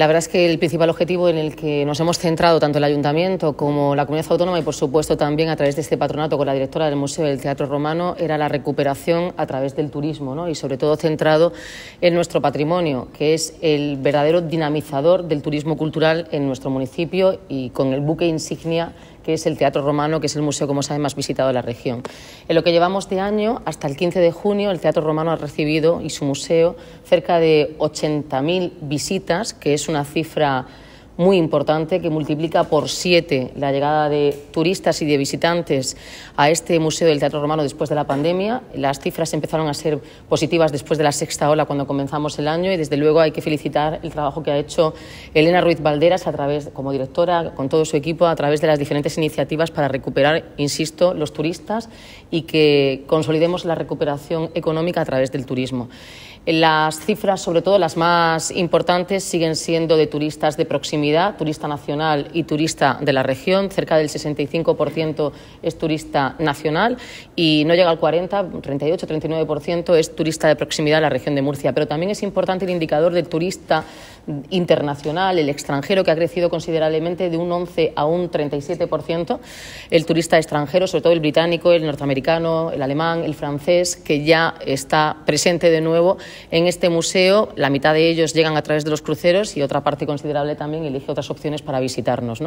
La verdad es que el principal objetivo en el que nos hemos centrado tanto el Ayuntamiento como la comunidad autónoma y, por supuesto, también a través de este patronato con la directora del Museo del Teatro Romano era la recuperación a través del turismo y, sobre todo, centrado en nuestro patrimonio, que es el verdadero dinamizador del turismo cultural en nuestro municipio y con el buque insignia es el Teatro Romano, que es el museo, como saben, más visitado de la región. En lo que llevamos de año, hasta el 15 de junio, el Teatro Romano ha recibido y su museo cerca de 80.000 visitas, que es una cifra muy importante que multiplica por siete la llegada de turistas y de visitantes a este Museo del Teatro Romano después de la pandemia. Las cifras empezaron a ser positivas después de la sexta ola cuando comenzamos el año y desde luego hay que felicitar el trabajo que ha hecho Elena Ruiz Valderas a como directora, con todo su equipo, a través de las diferentes iniciativas para recuperar, insisto, los turistas y que consolidemos la recuperación económica a través del turismo. Las cifras, sobre todo las más importantes, siguen siendo de turistas de proximidad, turista nacional y turista de la región. Cerca del 65% es turista nacional y no llega al 40, 38, 39% es turista de proximidad a la región de Murcia. Pero también es importante el indicador del turista internacional, el extranjero, que ha crecido considerablemente de un 11 a un 37%. El turista extranjero, sobre todo el británico, el norteamericano, el alemán, el francés, que ya está presente de nuevo en este museo. La mitad de ellos llegan a través de los cruceros y otra parte considerable también elige otras opciones para visitarnos.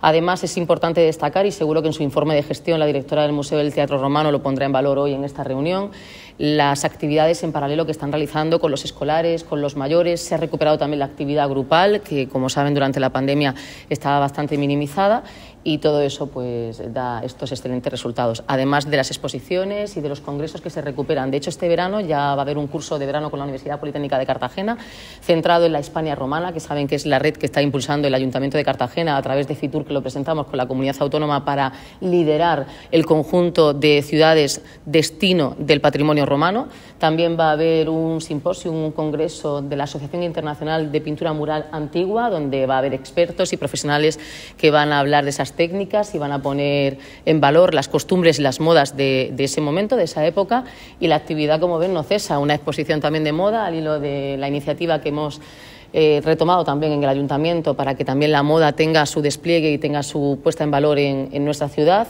Además, es importante destacar, y seguro que en su informe de gestión la directora del Museo del Teatro Romano lo pondrá en valor hoy en esta reunión, las actividades en paralelo que están realizando con los escolares, con los mayores. Se ha recuperado también la actividad grupal, que como saben durante la pandemia estaba bastante minimizada y todo eso pues da estos excelentes resultados. Además de las exposiciones y de los congresos que se recuperan. De hecho, este verano ya va a haber un curso de verano con la Universidad Politécnica de Cartagena, centrado en la Hispania Romana, que saben que es la red que está impulsando el Ayuntamiento de Cartagena a través de FITUR, que lo presentamos con la comunidad autónoma para liderar el conjunto de ciudades destino del patrimonio romano. También va a haber un simposio, un congreso de la Asociación Internacional de Pintura Mural Antigua, donde va a haber expertos y profesionales que van a hablar de esas técnicas y van a poner en valor las costumbres y las modas de, ese momento, de esa época. Y la actividad, como ven, no cesa. Una exposición también de moda al hilo de la iniciativa que hemos eh, retomado también en el ayuntamiento para que también la moda tenga su despliegue y tenga su puesta en valor en, nuestra ciudad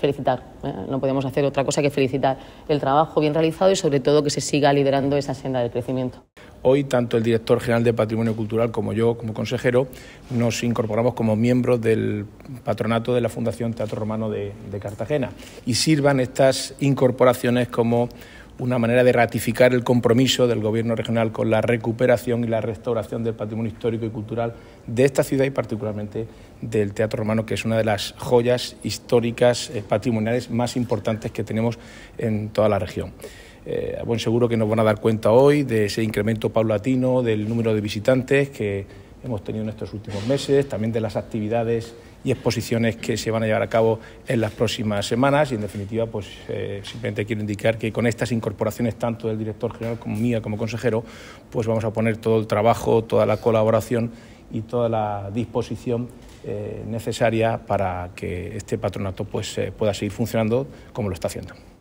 felicitar. ¿eh? No podemos hacer otra cosa que felicitar el trabajo bien realizado y sobre todo que se siga liderando esa senda del crecimiento. Hoy tanto el director general de Patrimonio Cultural como yo como consejero nos incorporamos como miembros del patronato de la Fundación Teatro Romano de Cartagena y sirvan estas incorporaciones como una manera de ratificar el compromiso del Gobierno regional con la recuperación y la restauración del patrimonio histórico y cultural de esta ciudad y particularmente del Teatro Romano, que es una de las joyas históricas eh, patrimoniales más importantes que tenemos en toda la región. Eh, buen seguro que nos van a dar cuenta hoy de ese incremento paulatino del número de visitantes que hemos tenido en estos últimos meses, también de las actividades y exposiciones que se van a llevar a cabo en las próximas semanas. Y en definitiva, pues eh, simplemente quiero indicar que con estas incorporaciones, tanto del director general como mía como consejero, pues vamos a poner todo el trabajo, toda la colaboración y toda la disposición eh, necesaria para que este patronato pues, eh, pueda seguir funcionando como lo está haciendo.